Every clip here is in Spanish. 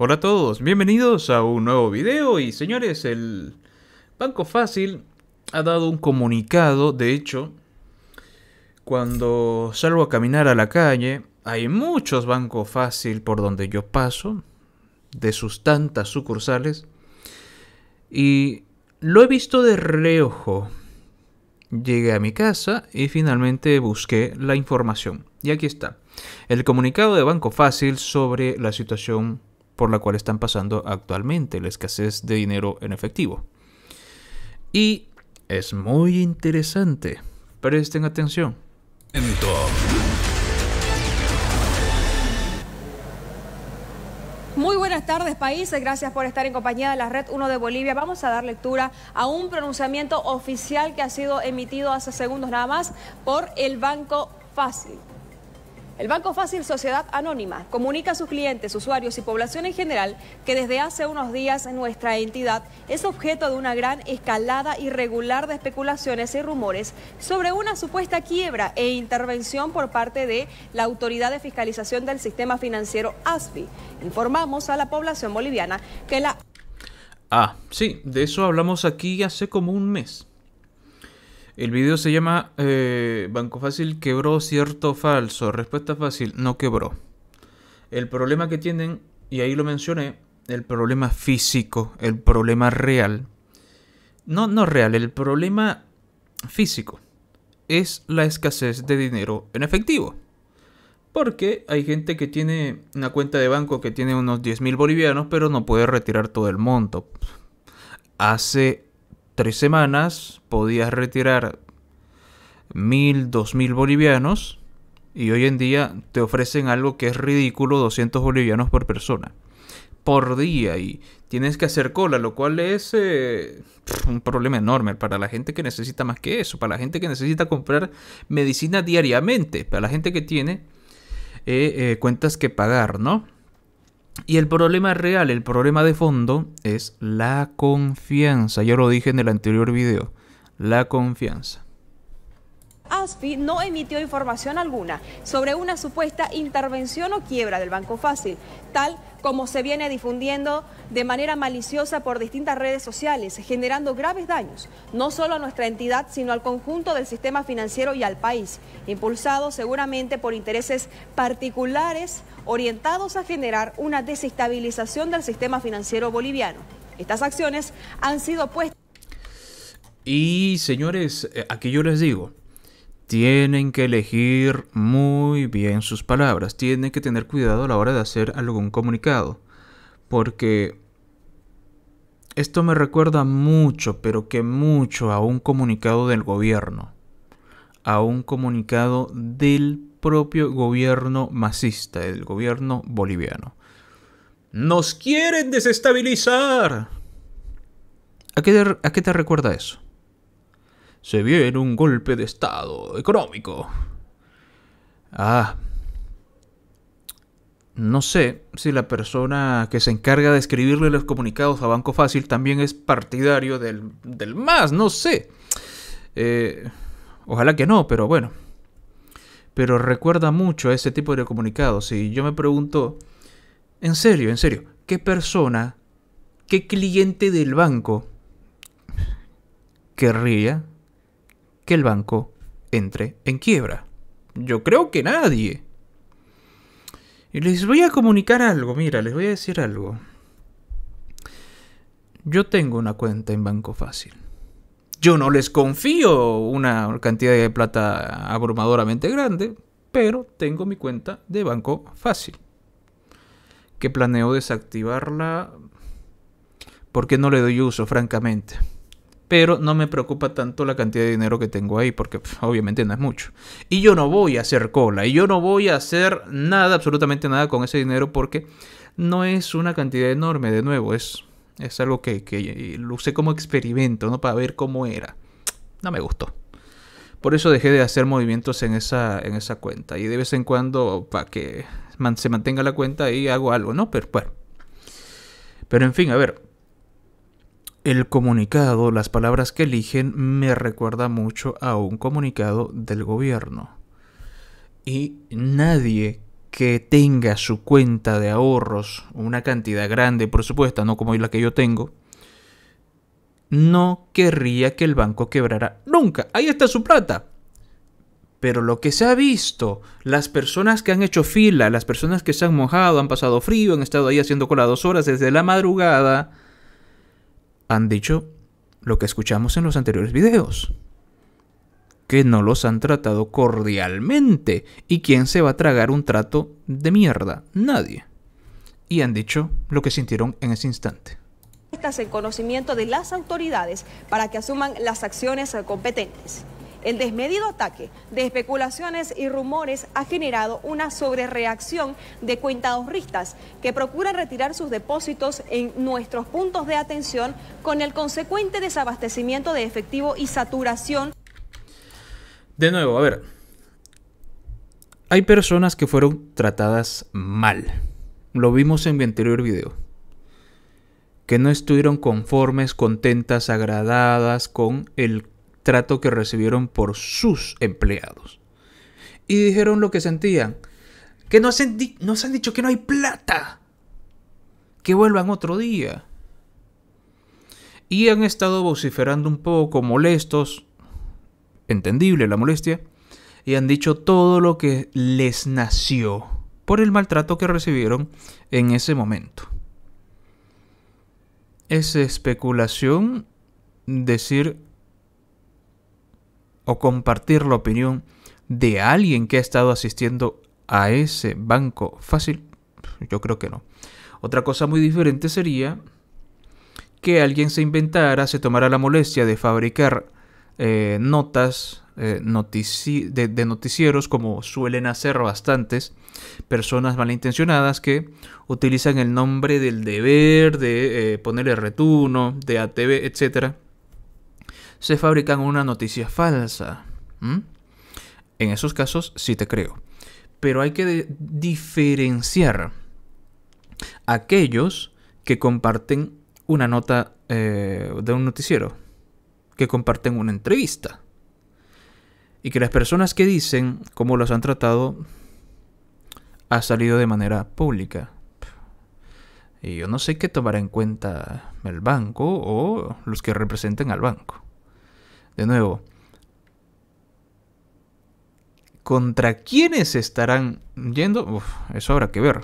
Hola a todos, bienvenidos a un nuevo video y señores, el Banco Fácil ha dado un comunicado, de hecho, cuando salgo a caminar a la calle, hay muchos Banco Fácil por donde yo paso, de sus tantas sucursales, y lo he visto de reojo. Llegué a mi casa y finalmente busqué la información. Y aquí está, el comunicado de Banco Fácil sobre la situación por la cual están pasando actualmente, la escasez de dinero en efectivo. Y es muy interesante. Presten atención. Muy buenas tardes, países. Gracias por estar en compañía de la Red 1 de Bolivia. Vamos a dar lectura a un pronunciamiento oficial que ha sido emitido hace segundos nada más por el Banco Fácil. El Banco Fácil Sociedad Anónima comunica a sus clientes, usuarios y población en general que desde hace unos días nuestra entidad es objeto de una gran escalada irregular de especulaciones y rumores sobre una supuesta quiebra e intervención por parte de la Autoridad de Fiscalización del Sistema Financiero ASFI. Informamos a la población boliviana que la... Ah, sí, de eso hablamos aquí hace como un mes. El video se llama eh, Banco Fácil quebró cierto falso. Respuesta fácil, no quebró. El problema que tienen, y ahí lo mencioné, el problema físico, el problema real. No, no real, el problema físico es la escasez de dinero en efectivo. Porque hay gente que tiene una cuenta de banco que tiene unos 10.000 bolivianos, pero no puede retirar todo el monto. Hace tres semanas podías retirar mil, dos mil bolivianos y hoy en día te ofrecen algo que es ridículo, 200 bolivianos por persona, por día y tienes que hacer cola, lo cual es eh, un problema enorme para la gente que necesita más que eso, para la gente que necesita comprar medicina diariamente, para la gente que tiene eh, eh, cuentas que pagar, ¿no? Y el problema real, el problema de fondo es la confianza. Ya lo dije en el anterior video, la confianza. ASFI no emitió información alguna sobre una supuesta intervención o quiebra del Banco Fácil, tal como se viene difundiendo de manera maliciosa por distintas redes sociales, generando graves daños, no solo a nuestra entidad, sino al conjunto del sistema financiero y al país, impulsado seguramente por intereses particulares orientados a generar una desestabilización del sistema financiero boliviano. Estas acciones han sido puestas... Y señores, eh, aquí yo les digo, tienen que elegir muy bien sus palabras, tienen que tener cuidado a la hora de hacer algún comunicado, porque esto me recuerda mucho, pero que mucho, a un comunicado del gobierno, a un comunicado del propio gobierno masista, del gobierno boliviano. ¡Nos quieren desestabilizar! ¿A qué a qué te recuerda eso? Se viene un golpe de Estado económico. Ah. No sé si la persona que se encarga de escribirle los comunicados a Banco Fácil también es partidario del, del MAS, no sé. Eh, ojalá que no, pero bueno. Pero recuerda mucho a ese tipo de comunicados. Y yo me pregunto, en serio, en serio, ¿qué persona, qué cliente del banco querría que el banco entre en quiebra? Yo creo que nadie. Y les voy a comunicar algo, mira, les voy a decir algo. Yo tengo una cuenta en Banco Fácil. Yo no les confío una cantidad de plata abrumadoramente grande, pero tengo mi cuenta de Banco Fácil. Que planeo desactivarla porque no le doy uso, francamente pero no me preocupa tanto la cantidad de dinero que tengo ahí, porque pues, obviamente no es mucho. Y yo no voy a hacer cola, y yo no voy a hacer nada, absolutamente nada con ese dinero, porque no es una cantidad enorme, de nuevo, es, es algo que, que lo usé como experimento, ¿no? Para ver cómo era. No me gustó. Por eso dejé de hacer movimientos en esa, en esa cuenta. Y de vez en cuando, para que se mantenga la cuenta, ahí hago algo, ¿no? Pero bueno. Pero en fin, a ver, el comunicado, las palabras que eligen, me recuerda mucho a un comunicado del gobierno. Y nadie que tenga su cuenta de ahorros, una cantidad grande, por supuesto, no como la que yo tengo, no querría que el banco quebrara nunca. Ahí está su plata. Pero lo que se ha visto, las personas que han hecho fila, las personas que se han mojado, han pasado frío, han estado ahí haciendo cola dos horas desde la madrugada, han dicho lo que escuchamos en los anteriores videos. Que no los han tratado cordialmente. ¿Y quién se va a tragar un trato de mierda? Nadie. Y han dicho lo que sintieron en ese instante. Estas en conocimiento de las autoridades para que asuman las acciones competentes. El desmedido ataque de especulaciones y rumores ha generado una sobrereacción de cuentadorristas que procuran retirar sus depósitos en nuestros puntos de atención con el consecuente desabastecimiento de efectivo y saturación. De nuevo, a ver, hay personas que fueron tratadas mal. Lo vimos en mi anterior video. Que no estuvieron conformes, contentas, agradadas con el trato que recibieron por sus empleados. Y dijeron lo que sentían. Que no han, nos han dicho que no hay plata. Que vuelvan otro día. Y han estado vociferando un poco molestos. Entendible la molestia. Y han dicho todo lo que les nació por el maltrato que recibieron en ese momento. Es especulación decir o compartir la opinión de alguien que ha estado asistiendo a ese banco fácil? Yo creo que no. Otra cosa muy diferente sería que alguien se inventara, se tomara la molestia de fabricar eh, notas eh, de, noticieros, como suelen hacer bastantes personas malintencionadas que utilizan el nombre del deber, de poner eh, ponerle retuno, de ATV, etcétera se fabrican una noticia falsa. En esos casos sí te creo. Pero hay que diferenciar aquellos que comparten una nota eh, de un noticiero, que comparten una entrevista. Y que las personas que dicen cómo los han tratado ha salido de manera pública. Y yo no sé qué tomar en cuenta el banco o los que representen al banco. De nuevo, ¿contra quiénes estarán yendo? eso habrá que ver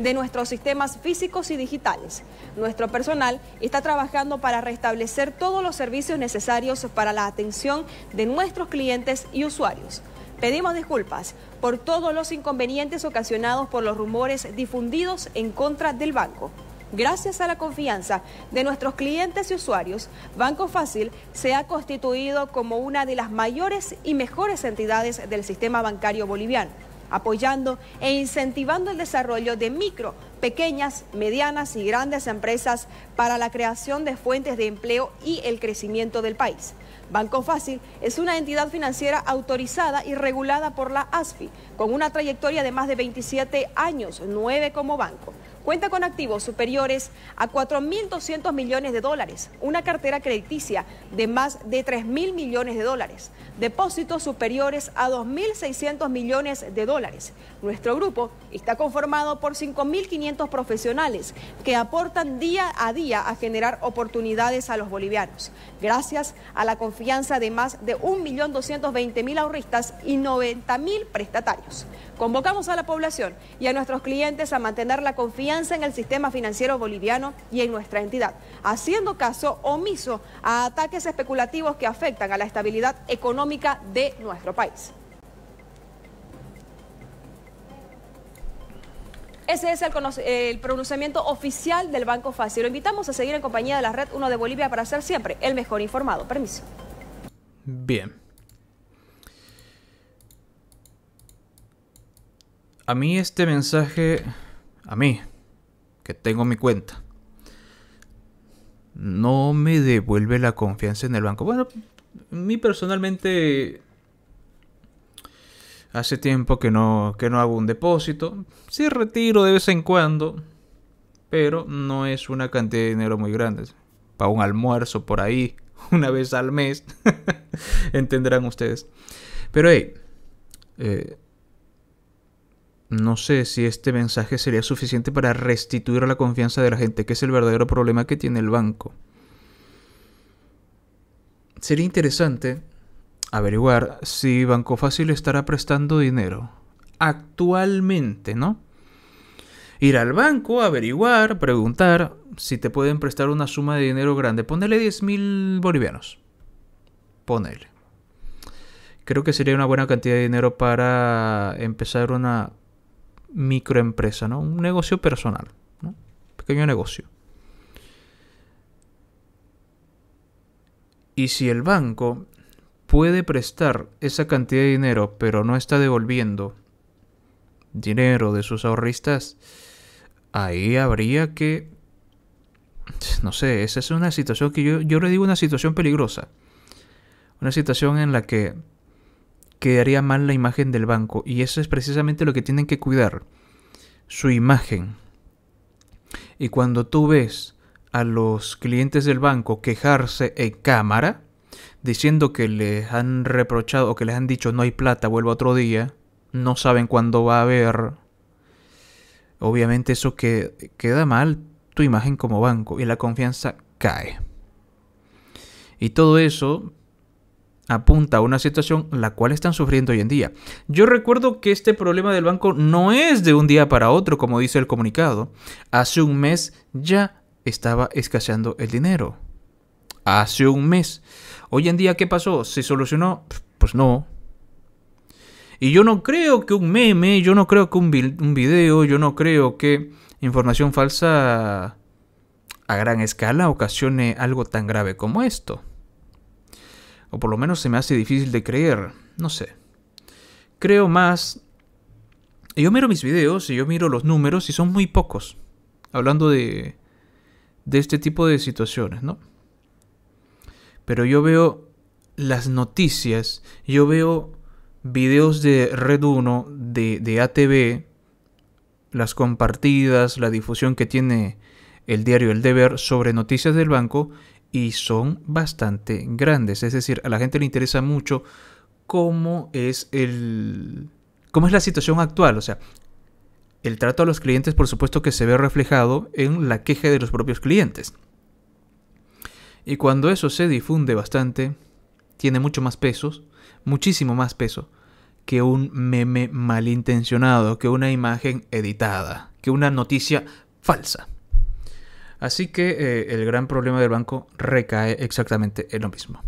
de nuestros sistemas físicos y digitales. Nuestro personal está trabajando para restablecer todos los servicios necesarios para la atención de nuestros clientes y usuarios. Pedimos disculpas por todos los inconvenientes ocasionados por los rumores difundidos en contra del banco. Gracias a la confianza de nuestros clientes y usuarios, Banco Fácil se ha constituido como una de las mayores y mejores entidades del sistema bancario boliviano apoyando e incentivando el desarrollo de micro, pequeñas, medianas y grandes empresas para la creación de fuentes de empleo y el crecimiento del país. Banco Fácil es una entidad financiera autorizada y regulada por la ASFI, con una trayectoria de más de 27 años, 9 como banco cuenta con activos superiores a 4.200 millones de dólares, una cartera crediticia de más de 3.000 millones de dólares, depósitos superiores a 2.600 millones de dólares. Nuestro grupo está conformado por 5.500 profesionales que aportan día a día a generar oportunidades a los bolivianos, gracias a la confianza de más de 1.220.000 ahorristas y 90.000 prestatarios. Convocamos a la población y a nuestros clientes a mantener la confianza en el sistema financiero boliviano y en nuestra entidad, haciendo caso omiso a ataques especulativos que afectan a la estabilidad económica de nuestro país. Ese es el, el, pronunciamiento oficial del Banco Fácil. Lo invitamos a seguir en compañía de la Red 1 de Bolivia para ser siempre el mejor informado. Permiso. Bien. A mí este mensaje, a mí, que tengo mi cuenta no me devuelve la confianza en el banco. Bueno, a mí personalmente hace tiempo que no, que no hago un depósito. Sí retiro de vez en cuando, pero no es una cantidad de dinero muy grande. Para un almuerzo por ahí, una vez al mes, entenderán ustedes. Pero hey, eh, no sé si este mensaje sería suficiente para restituir la confianza de la gente, que es el verdadero problema que tiene el banco. Sería interesante averiguar si Banco Fácil estará prestando dinero. Actualmente, ¿no? Ir al banco, averiguar, preguntar si te pueden prestar una suma de dinero grande. Ponele 10.000 mil bolivianos. Ponele. Creo que sería una buena cantidad de dinero para empezar una microempresa, ¿no? Un negocio personal, Pequeño negocio. Y si el banco puede prestar esa cantidad de dinero, pero no está devolviendo dinero de sus ahorristas, ahí habría que... No sé, esa es una situación que yo, yo le digo una situación peligrosa. Una situación en la que quedaría mal la imagen del banco. Y eso es precisamente lo que tienen que cuidar, su imagen. Y cuando tú ves a los clientes del banco quejarse en cámara, diciendo que les han reprochado o que les han dicho no hay plata, vuelvo otro día, no saben cuándo va a haber, obviamente eso que, queda mal tu imagen como banco y la confianza cae. Y todo eso apunta a una situación la cual están sufriendo hoy en día. Yo recuerdo que este problema del banco no es de un día para otro, como dice el comunicado. Hace un mes ya estaba escaseando el dinero. Hace un mes. Hoy en día, ¿qué pasó? ¿Se solucionó? Pues no. Y yo no creo que un meme, yo no creo que un, video, yo no creo que información falsa a gran escala ocasione algo tan grave como esto. O por lo menos se me hace difícil de creer. No sé. Creo más... Yo miro mis videos y yo miro los números y son muy pocos. Hablando de... De este tipo de situaciones, ¿no? Pero yo veo las noticias. Yo veo videos de Red 1, de, de ATV, las compartidas, la difusión que tiene el diario El Deber sobre noticias del banco y son bastante grandes. Es decir, a la gente le interesa mucho cómo es el. cómo es la situación actual. O sea, el trato a los clientes, por supuesto, que se ve reflejado en la queja de los propios clientes. Y cuando eso se difunde bastante, tiene mucho más peso, muchísimo más peso, que un meme malintencionado, que una imagen editada, que una noticia falsa. Así que eh, el gran problema del banco recae exactamente en lo mismo.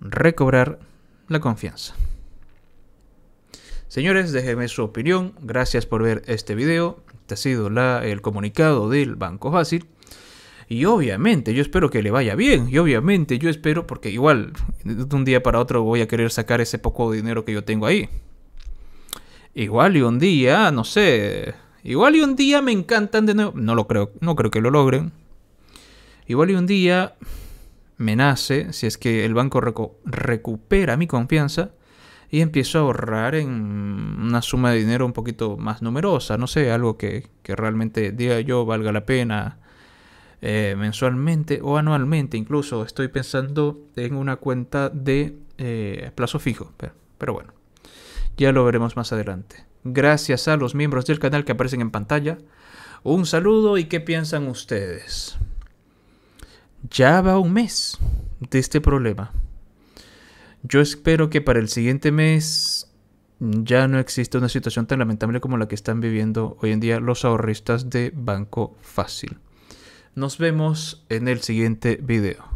Recobrar la confianza. Señores, déjenme su opinión. Gracias por ver este video. Este ha sido la, el comunicado del Banco Fácil. Y obviamente, yo espero que le vaya bien. Y obviamente, yo espero, porque igual, de un día para otro voy a querer sacar ese poco dinero que yo tengo ahí. Igual y un día, no sé, Igual y un día me encantan de nuevo. No lo creo, no creo que lo logren. Igual y un día me nace, si es que el banco recupera mi confianza, y empiezo a ahorrar en una suma de dinero un poquito más numerosa, no sé, algo que, realmente, diga yo, valga la pena eh, mensualmente o anualmente. Incluso estoy pensando en una cuenta de eh, plazo fijo, pero bueno. Ya lo veremos más adelante. Gracias a los miembros del canal que aparecen en pantalla. Un saludo y qué piensan ustedes. Ya va un mes de este problema. Yo espero que para el siguiente mes ya no exista una situación tan lamentable como la que están viviendo hoy en día los ahorristas de Banco Fácil. Nos vemos en el siguiente video.